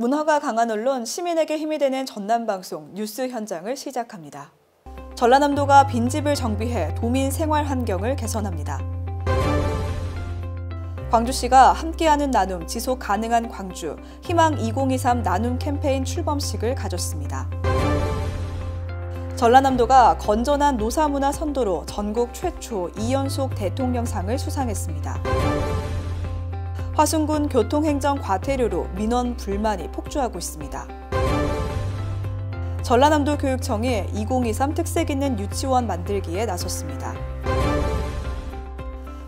문화가 강한 언론, 시민에게 힘이 되는 전남방송 뉴스 현장을 시작합니다. 전라남도가 빈집을 정비해 도민 생활 환경을 개선합니다. 광주시가 함께하는 나눔 지속 가능한 광주 희망 2023 나눔 캠페인 출범식을 가졌습니다. 전라남도가 건전한 노사문화 선도로 전국 최초 2연속 대통령상을 수상했습니다. 화순군 교통행정 과태료로 민원 불만이 폭주하고 있습니다. 전라남도 교육청이 2023 특색 있는 유치원 만들기에 나섰습니다.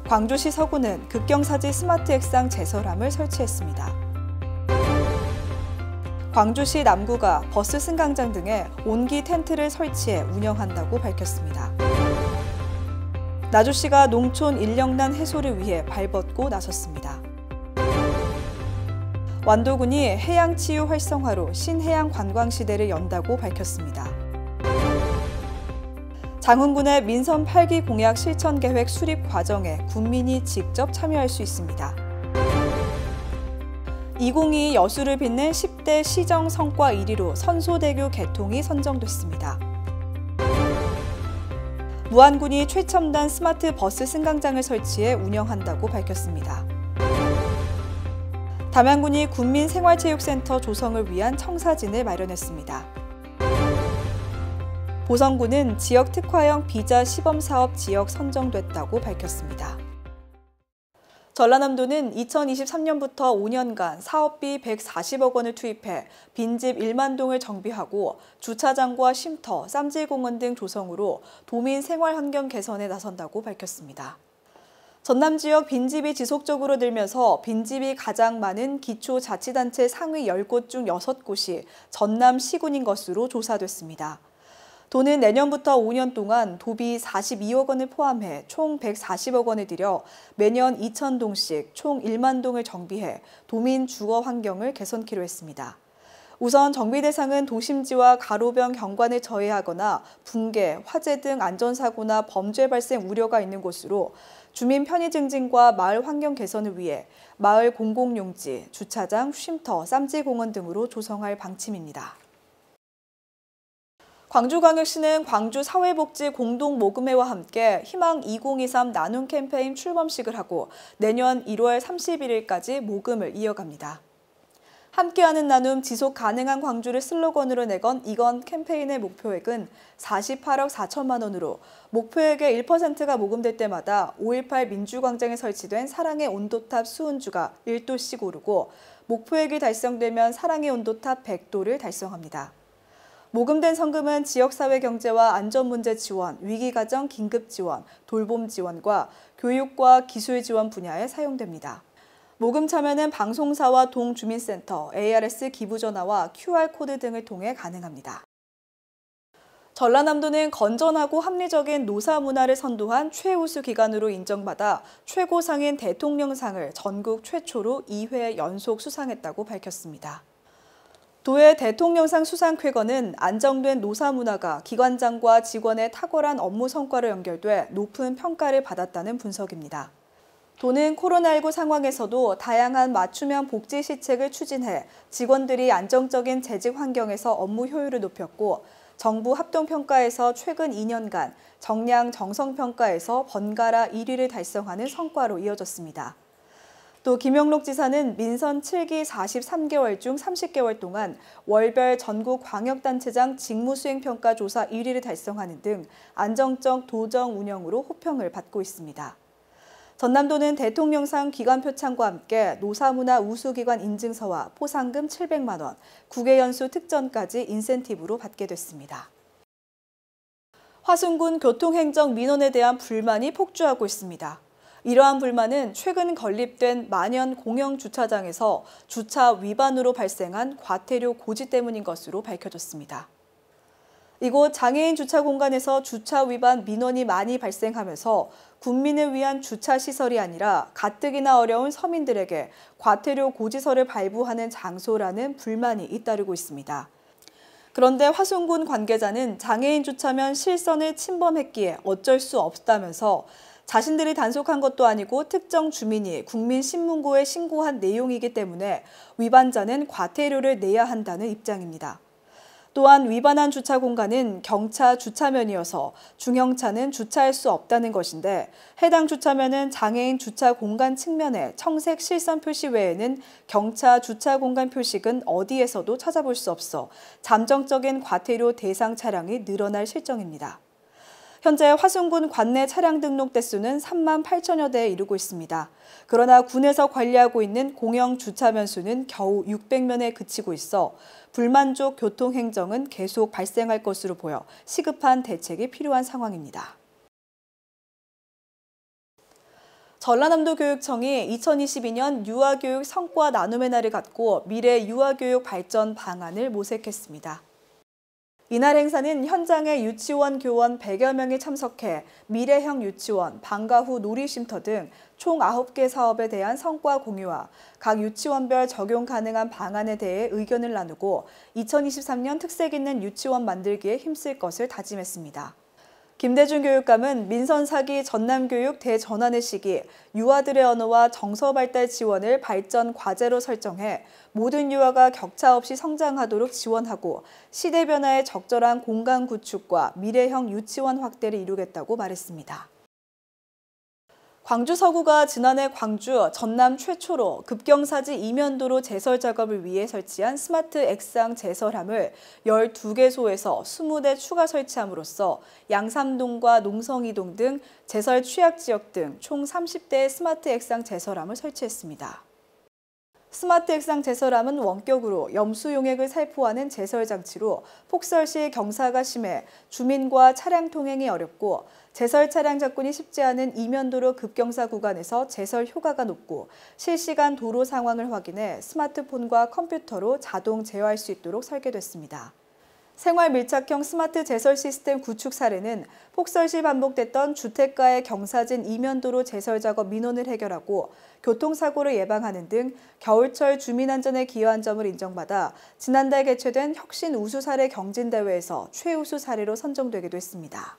광주시 서구는 극경사지 스마트 액상 제설함을 설치했습니다. 광주시 남구가 버스 승강장 등에 온기 텐트를 설치해 운영한다고 밝혔습니다. 나주시가 농촌 인력난 해소를 위해 발벗고 나섰습니다. 완도군이 해양 치유 활성화로 신해양 관광 시대를 연다고 밝혔습니다. 장흥군의 민선 8기 공약 실천 계획 수립 과정에 군민이 직접 참여할 수 있습니다. 2022 여수를 빛낸 10대 시정 성과 1위로 선소대교 개통이 선정됐습니다. 무안군이 최첨단 스마트 버스 승강장을 설치해 운영한다고 밝혔습니다. 담양군이 국민생활체육센터 조성을 위한 청사진을 마련했습니다. 보성군은 지역 특화형 비자 시범사업 지역 선정됐다고 밝혔습니다. 전라남도는 2023년부터 5년간 사업비 140억 원을 투입해 빈집 1만 동을 정비하고 주차장과 쉼터, 쌈질공원 등 조성으로 도민 생활 환경 개선에 나선다고 밝혔습니다. 전남 지역 빈집이 지속적으로 늘면서 빈집이 가장 많은 기초자치단체 상위 10곳 중 6곳이 전남 시군인 것으로 조사됐습니다. 도는 내년부터 5년 동안 도비 42억 원을 포함해 총 140억 원을 들여 매년 2천 동씩 총 1만 동을 정비해 도민 주거 환경을 개선키로 했습니다. 우선 정비 대상은 도심지와 가로변 경관을 저해하거나 붕괴, 화재 등 안전사고나 범죄 발생 우려가 있는 곳으로 주민 편의 증진과 마을 환경 개선을 위해 마을 공공용지, 주차장, 쉼터, 쌈지공원 등으로 조성할 방침입니다. 광주광역시는 광주 사회복지 공동 모금회와 함께 희망 2023 나눔 캠페인 출범식을 하고 내년 1월 31일까지 모금을 이어갑니다. 함께하는 나눔 지속 가능한 광주를 슬로건으로 내건 이건 캠페인의 목표액은 48억 4천만 원으로 목표액의 1%가 모금될 때마다 5.18 민주광장에 설치된 사랑의 온도탑 수은주가 1도씩 오르고 목표액이 달성되면 사랑의 온도탑 100도를 달성합니다. 모금된 성금은 지역사회 경제와 안전문제 지원, 위기가정 긴급 지원, 돌봄 지원과 교육과 기술 지원 분야에 사용됩니다. 모금 참여는 방송사와 동주민센터, ARS 기부 전화와 QR코드 등을 통해 가능합니다. 전라남도는 건전하고 합리적인 노사 문화를 선도한 최우수 기관으로 인정받아 최고상인 대통령상을 전국 최초로 2회 연속 수상했다고 밝혔습니다. 도의 대통령상 수상쾌거는 안정된 노사 문화가 기관장과 직원의 탁월한 업무 성과로 연결돼 높은 평가를 받았다는 분석입니다. 도는 코로나19 상황에서도 다양한 맞춤형 복지 시책을 추진해 직원들이 안정적인 재직 환경에서 업무 효율을 높였고 정부 합동평가에서 최근 2년간 정량 정성평가에서 번갈아 1위를 달성하는 성과로 이어졌습니다. 또 김영록 지사는 민선 7기 43개월 중 30개월 동안 월별 전국 광역단체장 직무수행평가 조사 1위를 달성하는 등 안정적 도정 운영으로 호평을 받고 있습니다. 전남도는 대통령상 기관 표창과 함께 노사문화 우수기관 인증서와 포상금 700만 원, 국외 연수 특전까지 인센티브로 받게 됐습니다. 화순군 교통행정 민원에 대한 불만이 폭주하고 있습니다. 이러한 불만은 최근 건립된 만연 공영 주차장에서 주차 위반으로 발생한 과태료 고지 때문인 것으로 밝혀졌습니다. 이곳 장애인 주차 공간에서 주차 위반 민원이 많이 발생하면서 국민을 위한 주차 시설이 아니라 가뜩이나 어려운 서민들에게 과태료 고지서를 발부하는 장소라는 불만이 잇따르고 있습니다. 그런데 화순군 관계자는 장애인 주차면 실선을 침범했기에 어쩔 수 없다면서 자신들이 단속한 것도 아니고 특정 주민이 국민신문고에 신고한 내용이기 때문에 위반자는 과태료를 내야 한다는 입장입니다. 또한 위반한 주차 공간은 경차 주차면이어서 중형차는 주차할 수 없다는 것인데 해당 주차면은 장애인 주차 공간 측면에 청색 실선 표시 외에는 경차 주차 공간 표식은 어디에서도 찾아볼 수 없어 잠정적인 과태료 대상 차량이 늘어날 실정입니다. 현재 화성군 관내 차량 등록 대수는 3만 8천여 대에 이르고 있습니다. 그러나 군에서 관리하고 있는 공영 주차면 수는 겨우 600면에 그치고 있어 불만족 교통 행정은 계속 발생할 것으로 보여 시급한 대책이 필요한 상황입니다. 전라남도 교육청이 2022년 유아교육 성과 나눔의 날을 갖고 미래 유아교육 발전 방안을 모색했습니다. 이날 행사는 현장의 유치원 교원 100여 명이 참석해 미래형 유치원, 방과 후 놀이쉼터 등 총 9개 사업에 대한 성과 공유와 각 유치원별 적용 가능한 방안에 대해 의견을 나누고 2023년 특색 있는 유치원 만들기에 힘쓸 것을 다짐했습니다. 김대중 교육감은 민선 사기 전남교육 대전환의 시기 유아들의 언어와 정서 발달 지원을 발전 과제로 설정해 모든 유아가 격차 없이 성장하도록 지원하고 시대 변화에 적절한 공간 구축과 미래형 유치원 확대를 이루겠다고 말했습니다. 광주 서구가 지난해 광주 전남 최초로 급경사지 이면도로 제설 작업을 위해 설치한 스마트 액상 제설함을 12개소에서 20대 추가 설치함으로써 양삼동과 농성이동 등 제설 취약 지역 등 총 30대의 스마트 액상 제설함을 설치했습니다. 스마트 액상 제설함은 원격으로 염수 용액을 살포하는 제설 장치로 폭설 시 경사가 심해 주민과 차량 통행이 어렵고 제설 차량 접근이 쉽지 않은 이면도로 급경사 구간에서 제설 효과가 높고 실시간 도로 상황을 확인해 스마트폰과 컴퓨터로 자동 제어할 수 있도록 설계됐습니다. 생활 밀착형 스마트 제설 시스템 구축 사례는 폭설 시 반복됐던 주택가의 경사진 이면도로 제설 작업 민원을 해결하고 교통사고를 예방하는 등 겨울철 주민안전에 기여한 점을 인정받아 지난달 개최된 혁신 우수 사례 경진대회에서 최우수 사례로 선정되기도 했습니다.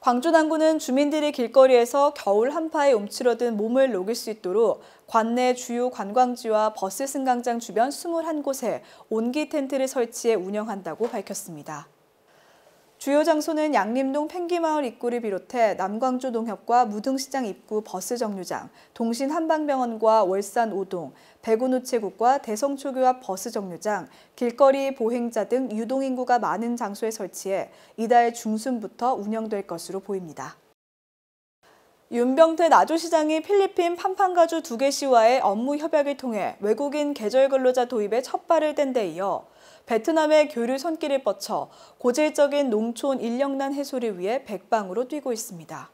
광주 당구는 주민들이 길거리에서 겨울 한파에 움츠러든 몸을 녹일 수 있도록 관내 주요 관광지와 버스 승강장 주변 21곳에 온기 텐트를 설치해 운영한다고 밝혔습니다. 주요 장소는 양림동 펭귀마을 입구를 비롯해 남광주 농협과 무등시장 입구 버스 정류장, 동신 한방병원과 월산 5동 백운우체국과 대성초교 합 버스 정류장, 길거리 보행자 등 유동 인구가 많은 장소에 설치해 이달 중순부터 운영될 것으로 보입니다. 윤병태 나조시장이 필리핀 판판가주 두개 시와의 업무 협약을 통해 외국인 계절 근로자 도입에 첫 발을 뗀 데 이어 베트남의 교류 손길을 뻗쳐 고질적인 농촌 인력난 해소를 위해 백방으로 뛰고 있습니다.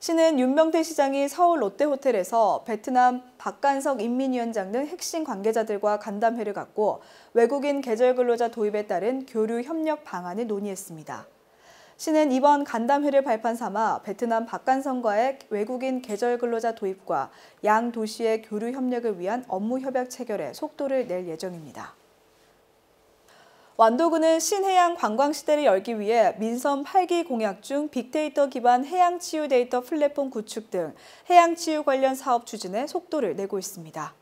시는 윤명태 시장이 서울 롯데호텔에서 베트남 박간석 인민위원장 등 핵심 관계자들과 간담회를 갖고 외국인 계절 근로자 도입에 따른 교류 협력 방안을 논의했습니다. 시는 이번 간담회를 발판 삼아 베트남 박간성과의 외국인 계절 근로자 도입과 양 도시의 교류 협력을 위한 업무 협약 체결에 속도를 낼 예정입니다. 완도군은 신해양 관광시대를 열기 위해 민선 8기 공약 중 빅데이터 기반 해양치유 데이터 플랫폼 구축 등 해양치유 관련 사업 추진에 속도를 내고 있습니다.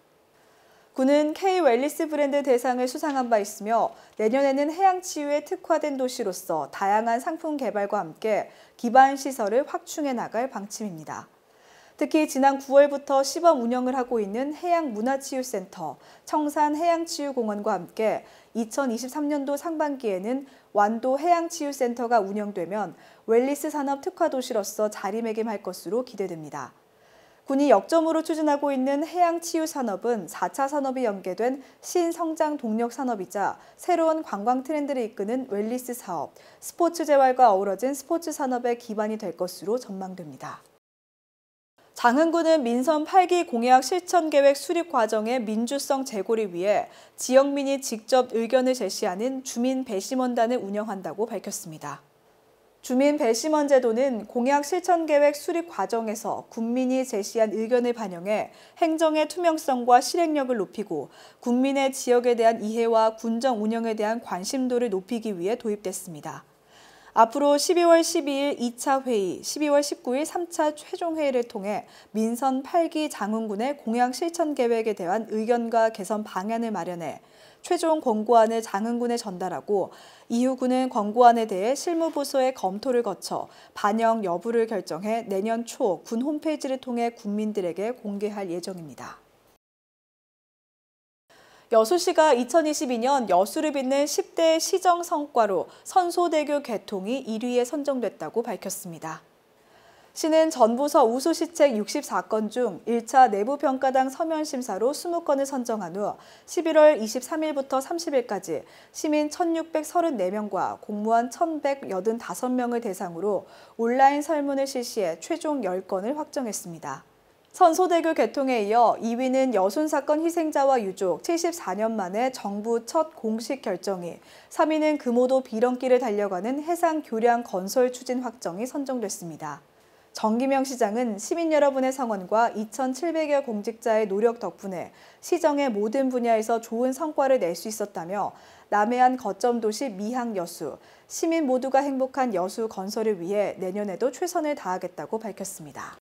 군은 K-웰리스 브랜드 대상을 수상한 바 있으며 내년에는 해양치유에 특화된 도시로서 다양한 상품 개발과 함께 기반 시설을 확충해 나갈 방침입니다. 특히 지난 9월부터 시범 운영을 하고 있는 해양문화치유센터, 청산해양치유공원과 함께 2023년도 상반기에는 완도 해양치유센터가 운영되면 웰리스 산업 특화 도시로서 자리매김할 것으로 기대됩니다. 군이 역점으로 추진하고 있는 해양치유 산업은 4차 산업이 연계된 신성장 동력 산업이자 새로운 관광 트렌드를 이끄는 웰리스 사업, 스포츠 재활과 어우러진 스포츠 산업의 기반이 될 것으로 전망됩니다. 장흥구는 민선 8기 공약 실천계획 수립 과정의 민주성 재고를 위해 지역민이 직접 의견을 제시하는 주민 배심원단을 운영한다고 밝혔습니다. 주민 배심원 제도는 공약 실천계획 수립 과정에서 국민이 제시한 의견을 반영해 행정의 투명성과 실행력을 높이고 국민의 지역에 대한 이해와 군정 운영에 대한 관심도를 높이기 위해 도입됐습니다. 앞으로 12월 12일 2차 회의, 12월 19일 3차 최종회의를 통해 민선 8기 장흥군의 공약 실천 계획에 대한 의견과 개선 방안을 마련해 최종 권고안을 장흥군에 전달하고 이후군은 권고안에 대해 실무부서의 검토를 거쳐 반영 여부를 결정해 내년 초 군 홈페이지를 통해 국민들에게 공개할 예정입니다. 여수시가 2022년 여수를 빛낸 10대 시정 성과로 선소대교 개통이 1위에 선정됐다고 밝혔습니다. 시는 전부서 우수시책 64건 중 1차 내부평가당 서면심사로 20건을 선정한 후 11월 23일부터 30일까지 시민 1,634명과 공무원 1,185명을 대상으로 온라인 설문을 실시해 최종 10건을 확정했습니다. 선소대교 개통에 이어 2위는 여순 사건 희생자와 유족 74년 만에 정부 첫 공식 결정이, 3위는 금호도 비렁길을 달려가는 해상 교량 건설 추진 확정이 선정됐습니다. 정기명 시장은 시민 여러분의 성원과 2,700여 공직자의 노력 덕분에 시정의 모든 분야에서 좋은 성과를 낼 수 있었다며 남해안 거점 도시 미항 여수, 시민 모두가 행복한 여수 건설을 위해 내년에도 최선을 다하겠다고 밝혔습니다.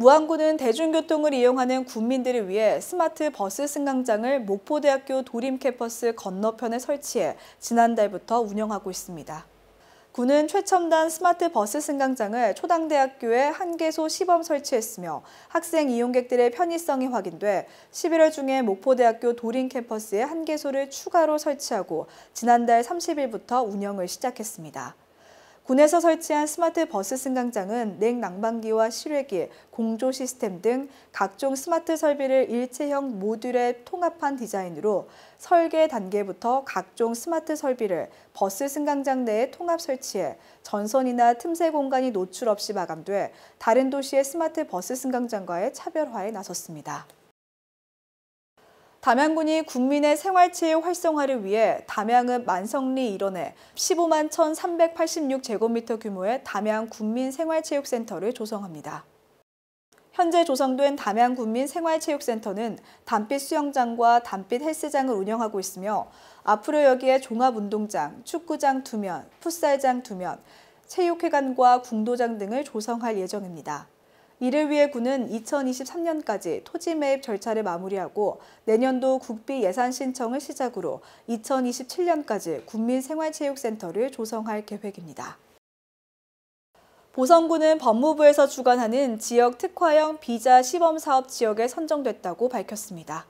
무안구는 대중교통을 이용하는 국민들을 위해 스마트 버스 승강장을 목포대학교 도림 캠퍼스 건너편에 설치해 지난달부터 운영하고 있습니다. 군은 최첨단 스마트 버스 승강장을 초당대학교에 한 개소 시범 설치했으며 학생 이용객들의 편의성이 확인돼 11월 중에 목포대학교 도림 캠퍼스에 한 개소를 추가로 설치하고 지난달 30일부터 운영을 시작했습니다. 군에서 설치한 스마트 버스 승강장은 냉난방기와 실외기, 공조 시스템 등 각종 스마트 설비를 일체형 모듈에 통합한 디자인으로 설계 단계부터 각종 스마트 설비를 버스 승강장 내에 통합 설치해 전선이나 틈새 공간이 노출 없이 마감돼 다른 도시의 스마트 버스 승강장과의 차별화에 나섰습니다. 담양군이 국민의 생활체육 활성화를 위해 담양읍 만성리 일원에 15만 1,386제곱미터 규모의 담양 군민생활체육센터를 조성합니다. 현재 조성된 담양 군민 생활체육센터는 단빛 수영장과 단빛 헬스장을 운영하고 있으며 앞으로 여기에 종합운동장, 축구장 2면, 풋살장 2면, 체육회관과 궁도장 등을 조성할 예정입니다. 이를 위해 군은 2023년까지 토지 매입 절차를 마무리하고 내년도 국비 예산 신청을 시작으로 2027년까지 국민생활체육센터를 조성할 계획입니다. 보성군은 법무부에서 주관하는 지역 특화형 비자 시범 사업 지역에 선정됐다고 밝혔습니다.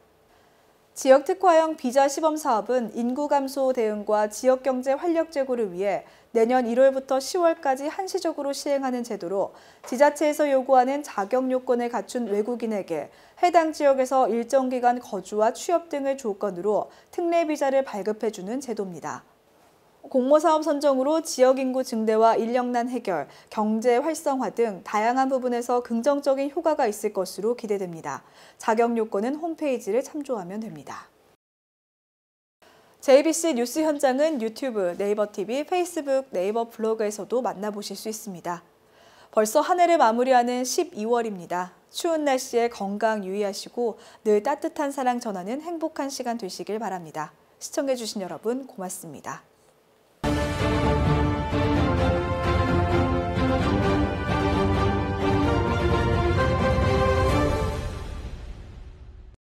지역 특화형 비자 시범 사업은 인구 감소 대응과 지역 경제 활력 제고를 위해 내년 1월부터 10월까지 한시적으로 시행하는 제도로 지자체에서 요구하는 자격 요건을 갖춘 외국인에게 해당 지역에서 일정 기간 거주와 취업 등을 조건으로 특례 비자를 발급해주는 제도입니다. 공모사업 선정으로 지역 인구 증대와 인력난 해결, 경제 활성화 등 다양한 부분에서 긍정적인 효과가 있을 것으로 기대됩니다. 자격 요건은 홈페이지를 참조하면 됩니다. JBC 뉴스 현장은 유튜브, 네이버 TV, 페이스북, 네이버 블로그에서도 만나보실 수 있습니다. 벌써 한 해를 마무리하는 12월입니다. 추운 날씨에 건강 유의하시고 늘 따뜻한 사랑 전하는 행복한 시간 되시길 바랍니다. 시청해주신 여러분 고맙습니다.